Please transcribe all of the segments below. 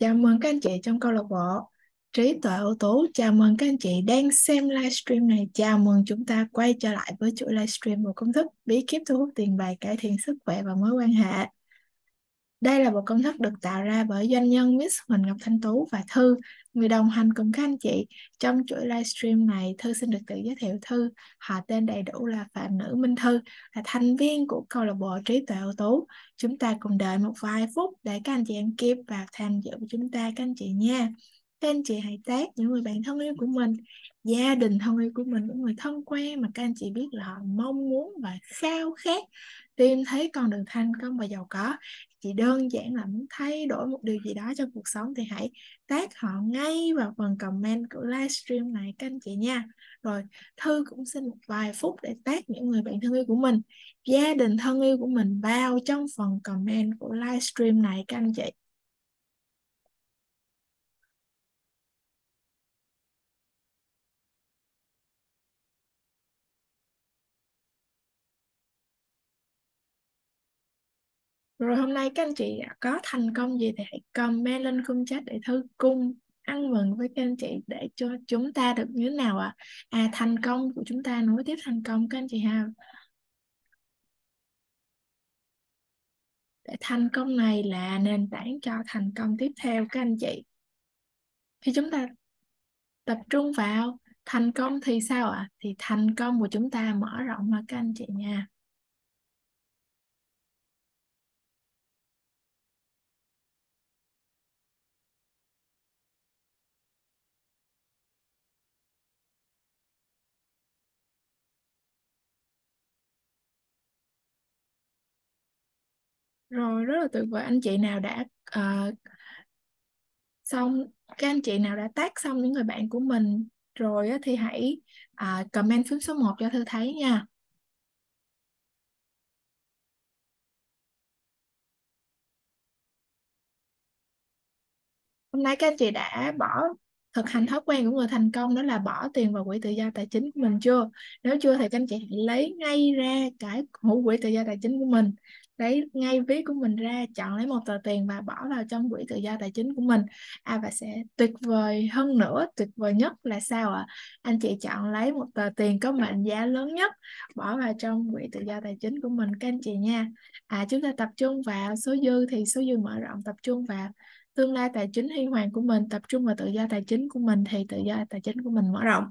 Chào mừng các anh chị trong câu lạc bộ Trí tuệ ưu tú. Chào mừng các anh chị đang xem livestream này. Chào mừng chúng ta quay trở lại với chuỗi livestream của công thức bí kíp thu hút tiền bạc, cải thiện sức khỏe và mối quan hệ. Đây là một công thức được tạo ra bởi doanh nhân Miss Huỳnh Ngọc Thanh Tú và Thư, người đồng hành cùng các anh chị. Trong chuỗi livestream này, Thư xin được tự giới thiệu Thư. Họ tên đầy đủ là Phạm Nữ Minh Thư, là thành viên của câu lạc bộ trí tuệ ưu tú. Chúng ta cùng đợi một vài phút để các anh chị em kịp và tham dự với chúng ta các anh chị nha. Các anh chị hãy tag những người bạn thân yêu của mình gia đình thân yêu của mình những người thân quen mà các anh chị biết là họ mong muốn và khao khát tìm thấy con đường thành công và giàu có chỉ đơn giản là muốn thay đổi một điều gì đó trong cuộc sống thì hãy tag họ ngay vào phần comment của livestream này các anh chị nha rồi thư cũng xin một vài phút để tag những người bạn thân yêu của mình gia đình thân yêu của mình vào trong phần comment của livestream này các anh chị rồi hôm nay các anh chị có thành công gì thì hãy comment lên khung chat để thư cung ăn mừng với các anh chị để cho chúng ta được như thế nào ạ à? à thành công của chúng ta nối tiếp thành công các anh chị ha để thành công này là nền tảng cho thành công tiếp theo các anh chị khi chúng ta tập trung vào thành công thì sao ạ à? thì thành công của chúng ta mở rộng mà các anh chị nha rồi rất là tuyệt vời anh chị nào đã uh, xong các anh chị nào đã tác xong những người bạn của mình rồi á, thì hãy uh, comment phiếu số 1 cho thư thấy nha hôm nay các anh chị đã bỏ thực hành thói quen của người thành công đó là bỏ tiền vào quỹ tự do tài chính của mình chưa nếu chưa thì các anh chị hãy lấy ngay ra cái hũ quỹ tự do tài chính của mình lấy ngay ví của mình ra chọn lấy một tờ tiền và bỏ vào trong quỹ tự do tài chính của mình à và sẽ tuyệt vời hơn nữa tuyệt vời nhất là sao ạ anh chị chọn lấy một tờ tiền có mệnh giá lớn nhất bỏ vào trong quỹ tự do tài chính của mình các anh chị nha à chúng ta tập trung vào số dư thì số dư mở rộng tập trung vào tương lai tài chính huy hoàng của mình tập trung vào tự do tài chính của mình thì tự do tài chính của mình mở rộng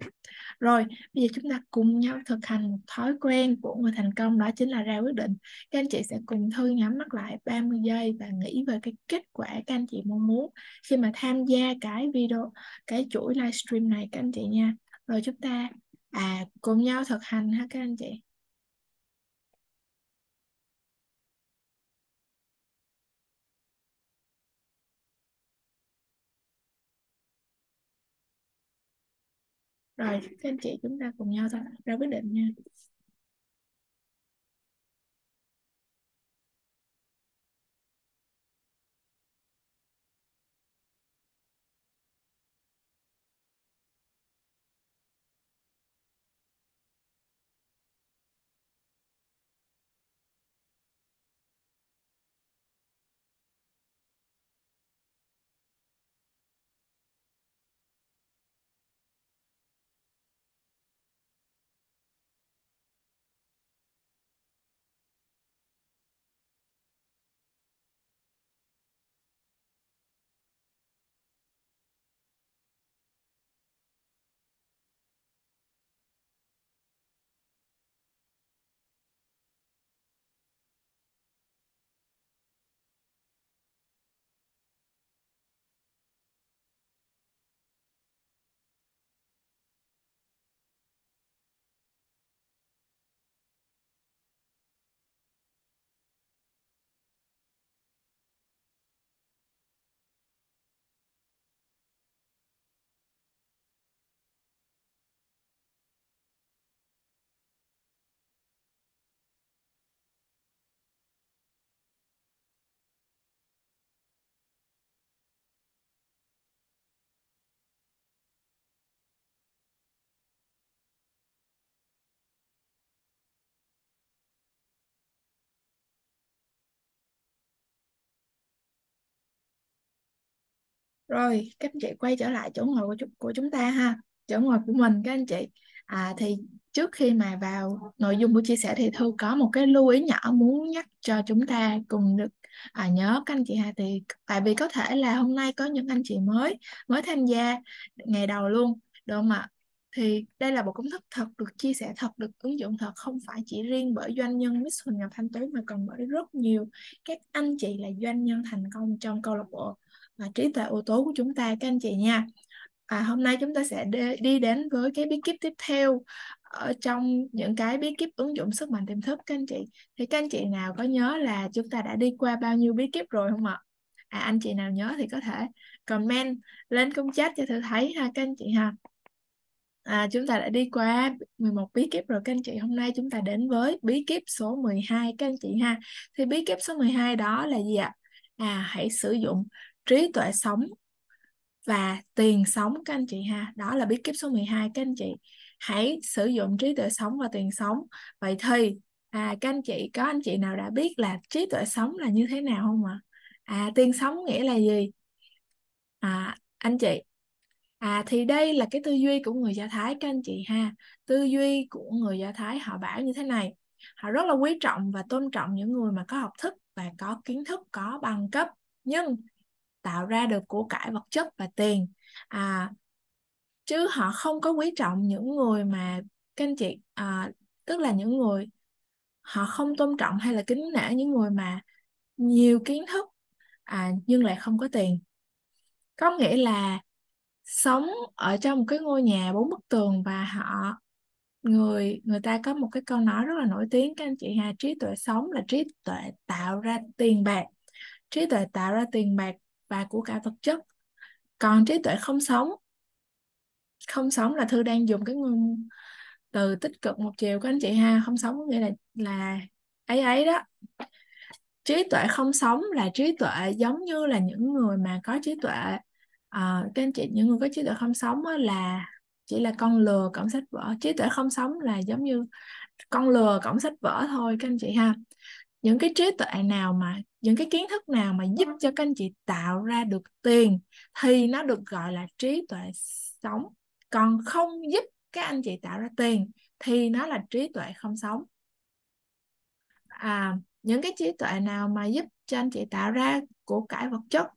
rồi bây giờ chúng ta cùng nhau thực hành một thói quen của người thành công đó chính là ra quyết định các anh chị sẽ cùng thư nhắm mắt lại 30 giây và nghĩ về cái kết quả các anh chị mong muốn khi mà tham gia cái video cái chuỗi livestream này các anh chị nha rồi chúng ta à cùng nhau thực hành ha các anh chị rồi các anh chị chúng ta cùng nhau ra quyết định nha rồi các anh chị quay trở lại chỗ ngồi của chúng, của chúng ta ha chỗ ngồi của mình các anh chị à, thì trước khi mà vào nội dung của chia sẻ thì thư có một cái lưu ý nhỏ muốn nhắc cho chúng ta cùng được à, nhớ các anh chị ha thì tại vì có thể là hôm nay có những anh chị mới mới tham gia ngày đầu luôn đúng không ạ thì đây là một công thức thật được chia sẻ thật được ứng dụng thật không phải chỉ riêng bởi doanh nhân Miss Huỳnh Ngọc Thanh Tuấn mà còn bởi rất nhiều các anh chị là doanh nhân thành công trong câu lạc bộ và trí tuệ ưu tố của chúng ta các anh chị nha à, hôm nay chúng ta sẽ đi đến với cái bí kíp tiếp theo ở trong những cái bí kíp ứng dụng sức mạnh tiềm thức các anh chị thì các anh chị nào có nhớ là chúng ta đã đi qua bao nhiêu bí kíp rồi không ạ à, anh chị nào nhớ thì có thể comment lên công chat cho thử thấy ha các anh chị ha À, chúng ta đã đi qua 11 bí kíp rồi các anh chị. Hôm nay chúng ta đến với bí kíp số 12 các anh chị ha. Thì bí kíp số 12 đó là gì ạ? À hãy sử dụng trí tuệ sống và tiền sống các anh chị ha đó là bí kíp số 12 các anh chị hãy sử dụng trí tuệ sống và tiền sống vậy thì à, các anh chị có anh chị nào đã biết là trí tuệ sống là như thế nào không ạ à? à tiền sống nghĩa là gì à anh chị À thì đây là cái tư duy của người Do Thái các anh chị ha. Tư duy của người Do Thái họ bảo như thế này. Họ rất là quý trọng và tôn trọng những người mà có học thức và có kiến thức, có bằng cấp. Nhưng tạo ra được của cải vật chất và tiền à, chứ họ không có quý trọng những người mà các anh chị à, tức là những người họ không tôn trọng hay là kính nể những người mà nhiều kiến thức à, nhưng lại không có tiền có nghĩa là sống ở trong một cái ngôi nhà bốn bức tường và họ người người ta có một cái câu nói rất là nổi tiếng các anh chị ha trí tuệ sống là trí tuệ tạo ra tiền bạc trí tuệ tạo ra tiền bạc và của cả vật chất còn trí tuệ không sống không sống là thư đang dùng cái ngôn từ tích cực một chiều của anh chị ha không sống có nghĩa là là ấy ấy đó trí tuệ không sống là trí tuệ giống như là những người mà có trí tuệ à, các anh chị những người có trí tuệ không sống là chỉ là con lừa cổng sách vở trí tuệ không sống là giống như con lừa cổng sách vở thôi các anh chị ha những cái trí tuệ nào mà những cái kiến thức nào mà giúp cho các anh chị tạo ra được tiền thì nó được gọi là trí tuệ sống còn không giúp các anh chị tạo ra tiền thì nó là trí tuệ không sống à, những cái trí tuệ nào mà giúp cho anh chị tạo ra của cải vật chất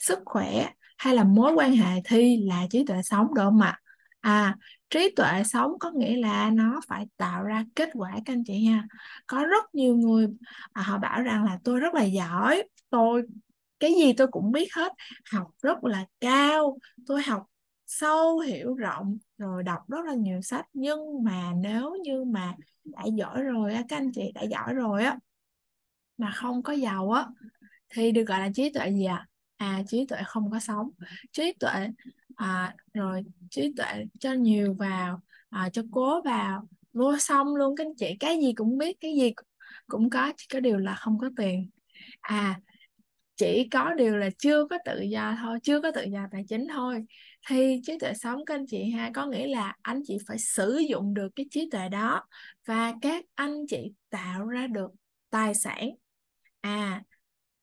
sức khỏe hay là mối quan hệ thì là trí tuệ sống đúng không ạ à trí tuệ sống có nghĩa là nó phải tạo ra kết quả các anh chị nha có rất nhiều người à, họ bảo rằng là tôi rất là giỏi tôi cái gì tôi cũng biết hết học rất là cao tôi học sâu hiểu rộng rồi đọc rất là nhiều sách nhưng mà nếu như mà đã giỏi rồi á các anh chị đã giỏi rồi á mà không có giàu á thì được gọi là trí tuệ gì ạ à? à trí tuệ không có sống trí tuệ à, rồi trí tuệ cho nhiều vào à, cho cố vào mua xong luôn các anh chị cái gì cũng biết cái gì cũng có chỉ có điều là không có tiền à chỉ có điều là chưa có tự do thôi chưa có tự do tài chính thôi thì trí tuệ sống các anh chị ha có nghĩa là anh chị phải sử dụng được cái trí tuệ đó và các anh chị tạo ra được tài sản à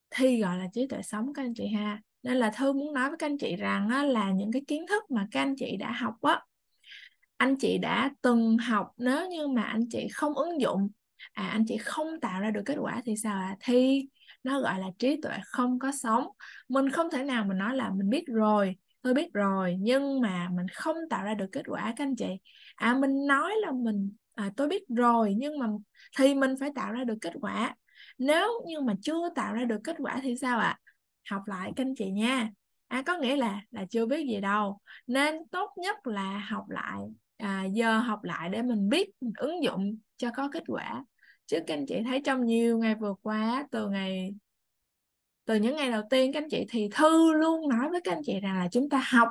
thì gọi là trí tuệ sống các anh chị ha nên là thư muốn nói với các anh chị rằng á, là những cái kiến thức mà các anh chị đã học á anh chị đã từng học nếu như mà anh chị không ứng dụng à anh chị không tạo ra được kết quả thì sao à thì nó gọi là trí tuệ không có sống mình không thể nào mình nói là mình biết rồi tôi biết rồi nhưng mà mình không tạo ra được kết quả các anh chị à mình nói là mình à, tôi biết rồi nhưng mà thì mình phải tạo ra được kết quả nếu như mà chưa tạo ra được kết quả thì sao ạ à? học lại các anh chị nha à, có nghĩa là là chưa biết gì đâu nên tốt nhất là học lại à, giờ học lại để mình biết mình ứng dụng cho có kết quả chứ các anh chị thấy trong nhiều ngày vừa qua từ ngày từ những ngày đầu tiên các anh chị thì thư luôn nói với các anh chị rằng là chúng ta học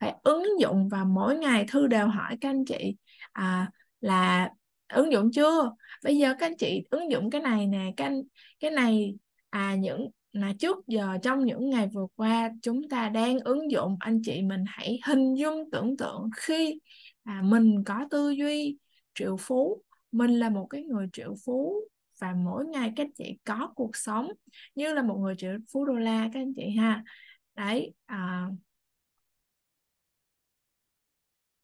phải ứng dụng và mỗi ngày thư đều hỏi các anh chị à, là ứng dụng chưa bây giờ các anh chị ứng dụng cái này nè các cái này à những là trước giờ trong những ngày vừa qua chúng ta đang ứng dụng anh chị mình hãy hình dung tưởng tượng khi à, mình có tư duy triệu phú mình là một cái người triệu phú và mỗi ngày các anh chị có cuộc sống như là một người triệu phú đô la các anh chị ha đấy à,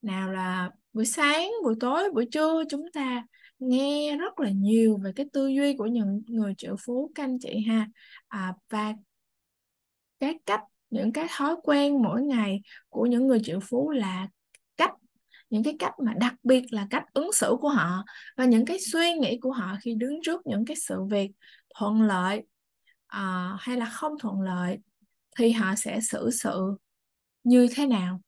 nào là buổi sáng buổi tối buổi trưa chúng ta nghe rất là nhiều về cái tư duy của những người triệu phú các anh chị ha à, và cái cách những cái thói quen mỗi ngày của những người triệu phú là cách những cái cách mà đặc biệt là cách ứng xử của họ và những cái suy nghĩ của họ khi đứng trước những cái sự việc thuận lợi à, hay là không thuận lợi thì họ sẽ xử sự như thế nào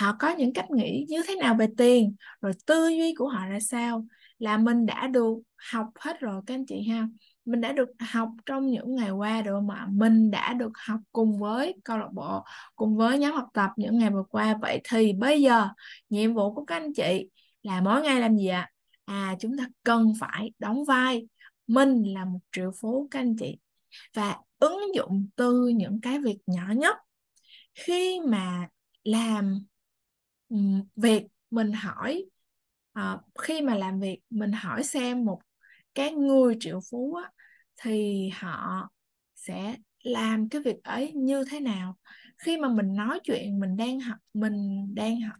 họ có những cách nghĩ như thế nào về tiền rồi tư duy của họ ra sao là mình đã được học hết rồi các anh chị ha mình đã được học trong những ngày qua rồi mà mình đã được học cùng với câu lạc bộ cùng với nhóm học tập những ngày vừa qua vậy thì bây giờ nhiệm vụ của các anh chị là mỗi ngày làm gì ạ à? à chúng ta cần phải đóng vai mình là một triệu phú các anh chị và ứng dụng từ những cái việc nhỏ nhất khi mà làm việc mình hỏi à, khi mà làm việc mình hỏi xem một cái người triệu phú á, thì họ sẽ làm cái việc ấy như thế nào khi mà mình nói chuyện mình đang học mình đang học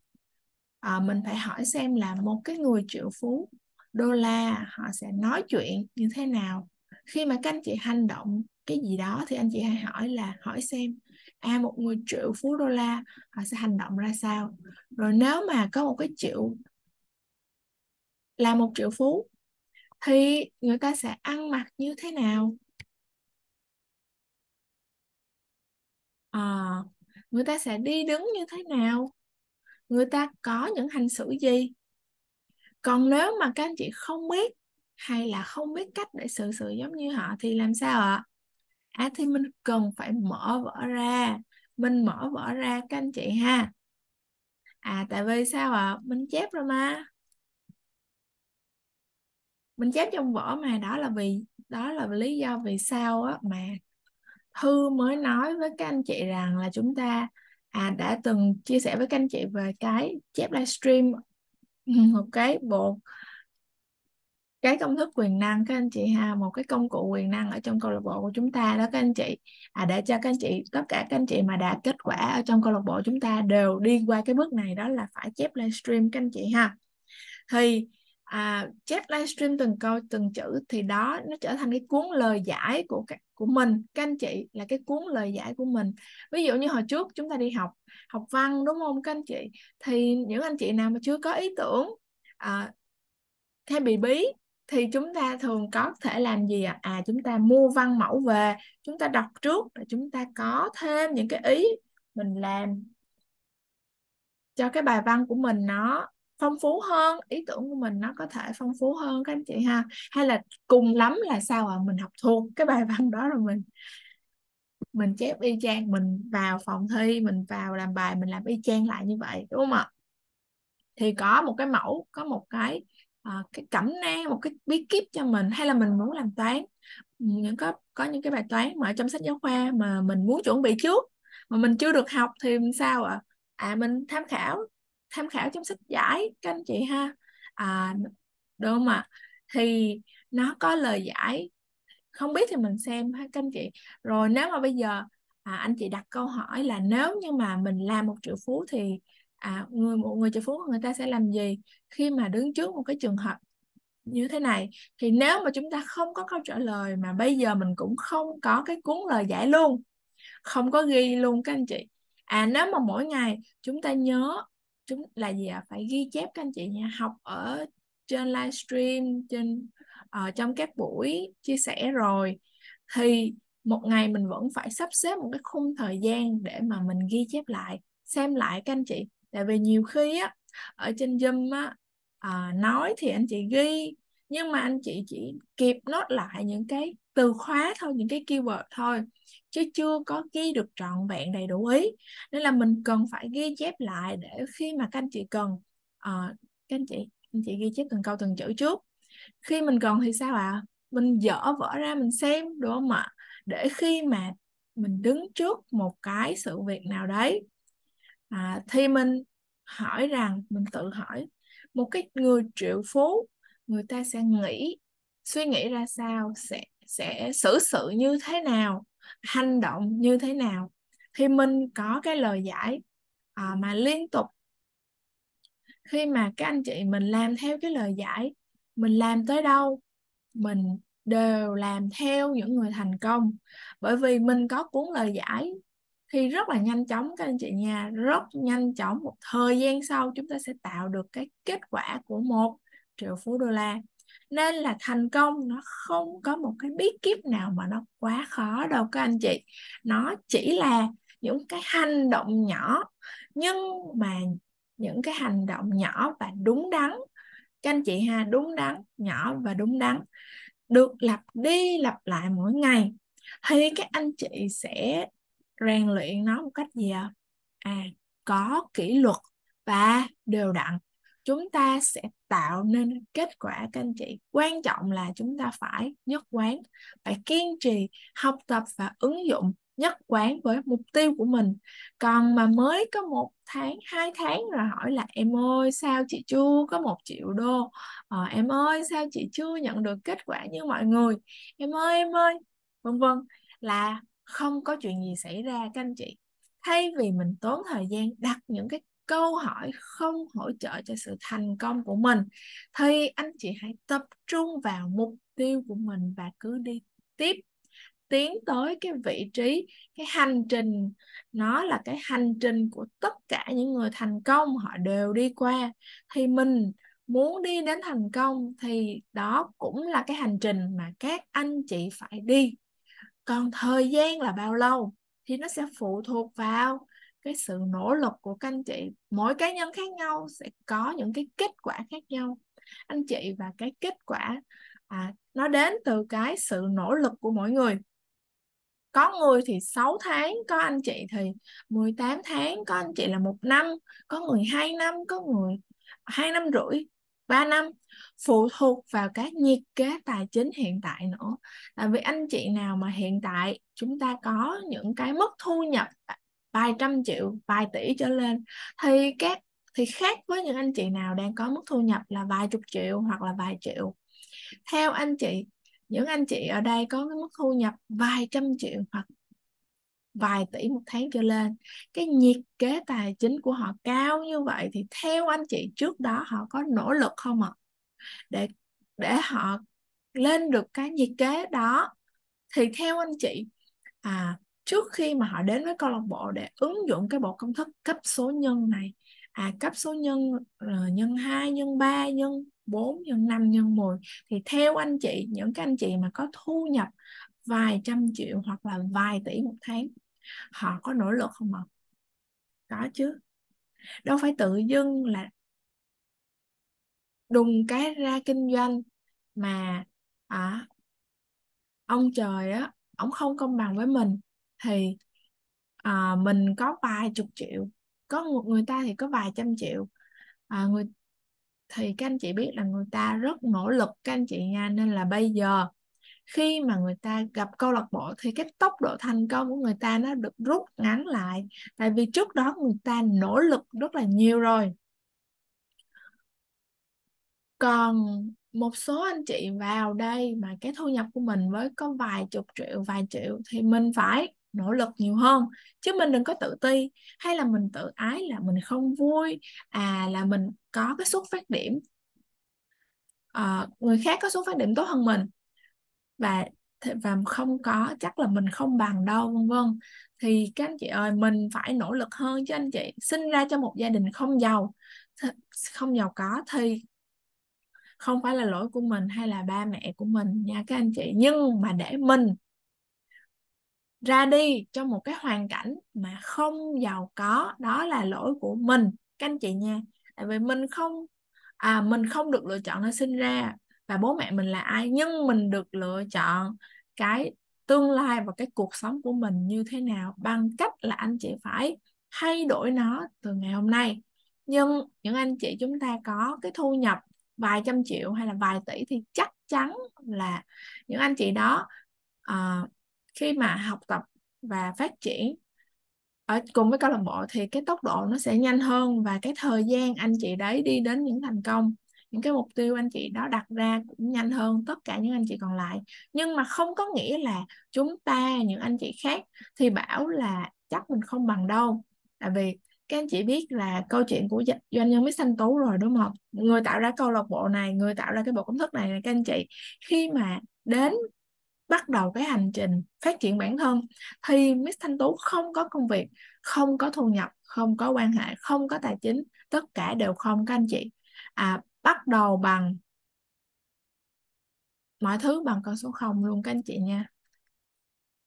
à, ờ, mình phải hỏi xem là một cái người triệu phú đô la họ sẽ nói chuyện như thế nào khi mà các anh chị hành động cái gì đó thì anh chị hay hỏi là hỏi xem à một người triệu phú đô la họ sẽ hành động ra sao rồi nếu mà có một cái triệu là một triệu phú thì người ta sẽ ăn mặc như thế nào à, người ta sẽ đi đứng như thế nào người ta có những hành xử gì còn nếu mà các anh chị không biết hay là không biết cách để xử sự giống như họ thì làm sao ạ à? thì mình cần phải mở vở ra mình mở vở ra các anh chị ha à tại vì sao ạ à? mình chép rồi mà mình chép trong vở mà đó là vì đó là lý do vì sao á mà thư mới nói với các anh chị rằng là chúng ta à đã từng chia sẻ với các anh chị về cái chép livestream một cái bộ cái công thức quyền năng các anh chị ha một cái công cụ quyền năng ở trong câu lạc bộ của chúng ta đó các anh chị à để cho các anh chị tất cả các anh chị mà đạt kết quả ở trong câu lạc bộ chúng ta đều đi qua cái bước này đó là phải chép livestream các anh chị ha thì à, chép livestream từng câu từng chữ thì đó nó trở thành cái cuốn lời giải của các của mình các anh chị là cái cuốn lời giải của mình ví dụ như hồi trước chúng ta đi học học văn đúng không các anh chị thì những anh chị nào mà chưa có ý tưởng à, hay bị bí thì chúng ta thường có thể làm gì À? à chúng ta mua văn mẫu về, chúng ta đọc trước rồi chúng ta có thêm những cái ý mình làm cho cái bài văn của mình nó phong phú hơn ý tưởng của mình nó có thể phong phú hơn các anh chị ha hay là cùng lắm là sao ạ à? mình học thuộc cái bài văn đó rồi mình mình chép y chang mình vào phòng thi mình vào làm bài mình làm y chang lại như vậy đúng không ạ thì có một cái mẫu có một cái uh, cái cẩm nang một cái bí kíp cho mình hay là mình muốn làm toán những có có những cái bài toán mà ở trong sách giáo khoa mà mình muốn chuẩn bị trước mà mình chưa được học thì sao ạ à? à mình tham khảo tham khảo trong sách giải các anh chị ha à, đúng không ạ thì nó có lời giải không biết thì mình xem ha các anh chị rồi nếu mà bây giờ à, anh chị đặt câu hỏi là nếu như mà mình làm một triệu phú thì à, người một người triệu phú người ta sẽ làm gì khi mà đứng trước một cái trường hợp như thế này thì nếu mà chúng ta không có câu trả lời mà bây giờ mình cũng không có cái cuốn lời giải luôn không có ghi luôn các anh chị à nếu mà mỗi ngày chúng ta nhớ chúng là gì ạ à? phải ghi chép các anh chị nha học ở trên livestream trên uh, trong các buổi chia sẻ rồi thì một ngày mình vẫn phải sắp xếp một cái khung thời gian để mà mình ghi chép lại xem lại các anh chị tại vì nhiều khi á ở trên zoom á uh, nói thì anh chị ghi nhưng mà anh chị chỉ kịp nốt lại những cái từ khóa thôi những cái keyword thôi chứ chưa có ghi được trọn vẹn đầy đủ ý nên là mình cần phải ghi chép lại để khi mà các anh chị cần uh, các anh chị anh chị ghi chép từng câu từng chữ trước khi mình cần thì sao ạ à? mình dở vỡ ra mình xem đúng không ạ để khi mà mình đứng trước một cái sự việc nào đấy à, thì mình hỏi rằng mình tự hỏi một cái người triệu phú người ta sẽ nghĩ suy nghĩ ra sao sẽ sẽ xử sự như thế nào hành động như thế nào khi mình có cái lời giải à, mà liên tục khi mà các anh chị mình làm theo cái lời giải mình làm tới đâu mình đều làm theo những người thành công bởi vì mình có cuốn lời giải thì rất là nhanh chóng các anh chị nha rất nhanh chóng một thời gian sau chúng ta sẽ tạo được cái kết quả của một triệu phú đô la nên là thành công nó không có một cái bí kíp nào mà nó quá khó đâu các anh chị nó chỉ là những cái hành động nhỏ nhưng mà những cái hành động nhỏ và đúng đắn các anh chị ha đúng đắn nhỏ và đúng đắn được lặp đi lặp lại mỗi ngày thì các anh chị sẽ rèn luyện nó một cách gì à có kỷ luật và đều đặn chúng ta sẽ tạo nên kết quả các anh chị quan trọng là chúng ta phải nhất quán phải kiên trì học tập và ứng dụng nhất quán với mục tiêu của mình còn mà mới có một tháng hai tháng rồi hỏi là em ơi sao chị chưa có một triệu đô ờ, em ơi sao chị chưa nhận được kết quả như mọi người em ơi em ơi vân vân là không có chuyện gì xảy ra các anh chị thay vì mình tốn thời gian đặt những cái câu hỏi không hỗ trợ cho sự thành công của mình thì anh chị hãy tập trung vào mục tiêu của mình và cứ đi tiếp tiến tới cái vị trí cái hành trình nó là cái hành trình của tất cả những người thành công họ đều đi qua thì mình muốn đi đến thành công thì đó cũng là cái hành trình mà các anh chị phải đi còn thời gian là bao lâu thì nó sẽ phụ thuộc vào cái sự nỗ lực của các anh chị mỗi cá nhân khác nhau sẽ có những cái kết quả khác nhau anh chị và cái kết quả à, nó đến từ cái sự nỗ lực của mỗi người có người thì 6 tháng, có anh chị thì 18 tháng, có anh chị là một năm, có người 2 năm, có người 2 năm rưỡi, 3 năm phụ thuộc vào cái nhiệt kế tài chính hiện tại nữa. Tại vì anh chị nào mà hiện tại chúng ta có những cái mức thu nhập vài trăm triệu vài tỷ trở lên thì các thì khác với những anh chị nào đang có mức thu nhập là vài chục triệu hoặc là vài triệu theo anh chị những anh chị ở đây có cái mức thu nhập vài trăm triệu hoặc vài tỷ một tháng trở lên cái nhiệt kế tài chính của họ cao như vậy thì theo anh chị trước đó họ có nỗ lực không ạ à? để để họ lên được cái nhiệt kế đó thì theo anh chị à trước khi mà họ đến với câu lạc bộ để ứng dụng cái bộ công thức cấp số nhân này à cấp số nhân ờ, nhân 2, nhân 3, nhân 4, nhân 5, nhân 10 thì theo anh chị những cái anh chị mà có thu nhập vài trăm triệu hoặc là vài tỷ một tháng họ có nỗ lực không ạ? Có chứ. Đâu phải tự dưng là đùng cái ra kinh doanh mà à, ông trời á ông không công bằng với mình thì à, mình có vài chục triệu có một người ta thì có vài trăm triệu à, người thì các anh chị biết là người ta rất nỗ lực các anh chị nha nên là bây giờ khi mà người ta gặp câu lạc bộ thì cái tốc độ thành công của người ta nó được rút ngắn lại tại vì trước đó người ta nỗ lực rất là nhiều rồi còn một số anh chị vào đây mà cái thu nhập của mình mới có vài chục triệu vài triệu thì mình phải nỗ lực nhiều hơn chứ mình đừng có tự ti hay là mình tự ái là mình không vui à là mình có cái xuất phát điểm à, người khác có xuất phát điểm tốt hơn mình và và không có chắc là mình không bằng đâu vân vân thì các anh chị ơi mình phải nỗ lực hơn cho anh chị sinh ra trong một gia đình không giàu không giàu có thì không phải là lỗi của mình hay là ba mẹ của mình nha các anh chị nhưng mà để mình ra đi trong một cái hoàn cảnh mà không giàu có đó là lỗi của mình các anh chị nha tại vì mình không à mình không được lựa chọn nơi sinh ra và bố mẹ mình là ai nhưng mình được lựa chọn cái tương lai và cái cuộc sống của mình như thế nào bằng cách là anh chị phải thay đổi nó từ ngày hôm nay nhưng những anh chị chúng ta có cái thu nhập vài trăm triệu hay là vài tỷ thì chắc chắn là những anh chị đó uh, khi mà học tập và phát triển ở cùng với câu lạc bộ thì cái tốc độ nó sẽ nhanh hơn và cái thời gian anh chị đấy đi đến những thành công những cái mục tiêu anh chị đó đặt ra cũng nhanh hơn tất cả những anh chị còn lại nhưng mà không có nghĩa là chúng ta những anh chị khác thì bảo là chắc mình không bằng đâu tại vì các anh chị biết là câu chuyện của doanh nhân Mít Xanh Tú rồi đúng không? Người tạo ra câu lạc bộ này, người tạo ra cái bộ công thức này, này các anh chị khi mà đến bắt đầu cái hành trình phát triển bản thân thì Miss Thanh Tú không có công việc, không có thu nhập, không có quan hệ, không có tài chính, tất cả đều không các anh chị. À, bắt đầu bằng mọi thứ bằng con số 0 luôn các anh chị nha.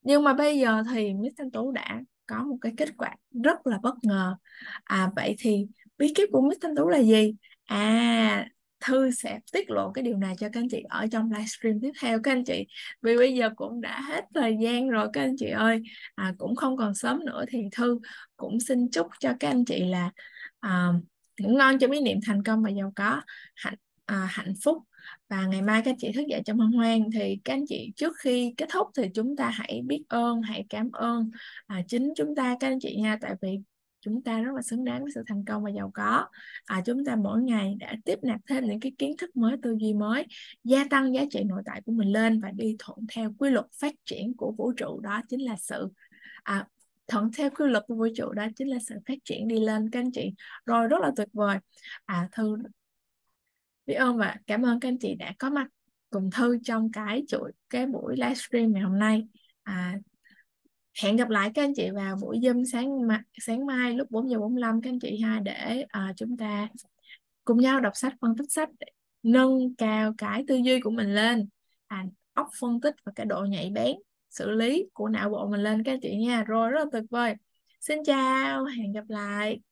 Nhưng mà bây giờ thì Miss Thanh Tú đã có một cái kết quả rất là bất ngờ. À vậy thì bí kíp của Miss Thanh Tú là gì? À Thư sẽ tiết lộ cái điều này cho các anh chị ở trong livestream tiếp theo các anh chị vì bây giờ cũng đã hết thời gian rồi các anh chị ơi à, cũng không còn sớm nữa thì Thư cũng xin chúc cho các anh chị là à, ngủ ngon trong ý niệm thành công và giàu có hạnh à, hạnh phúc và ngày mai các anh chị thức dậy trong hân hoan thì các anh chị trước khi kết thúc thì chúng ta hãy biết ơn hãy cảm ơn à, chính chúng ta các anh chị nha tại vì chúng ta rất là xứng đáng với sự thành công và giàu có à, chúng ta mỗi ngày đã tiếp nạp thêm những cái kiến thức mới tư duy mới gia tăng giá trị nội tại của mình lên và đi thuận theo quy luật phát triển của vũ trụ đó chính là sự à, thuận theo quy luật của vũ trụ đó chính là sự phát triển đi lên các anh chị rồi rất là tuyệt vời à thư biết ơn và cảm ơn các anh chị đã có mặt cùng thư trong cái chuỗi cái buổi livestream ngày hôm nay à hẹn gặp lại các anh chị vào buổi Zoom sáng mai, sáng mai lúc 4 giờ 45 các anh chị ha để uh, chúng ta cùng nhau đọc sách phân tích sách nâng cao cái tư duy của mình lên à, óc phân tích và cái độ nhạy bén xử lý của não bộ mình lên các anh chị nha rồi rất là tuyệt vời xin chào hẹn gặp lại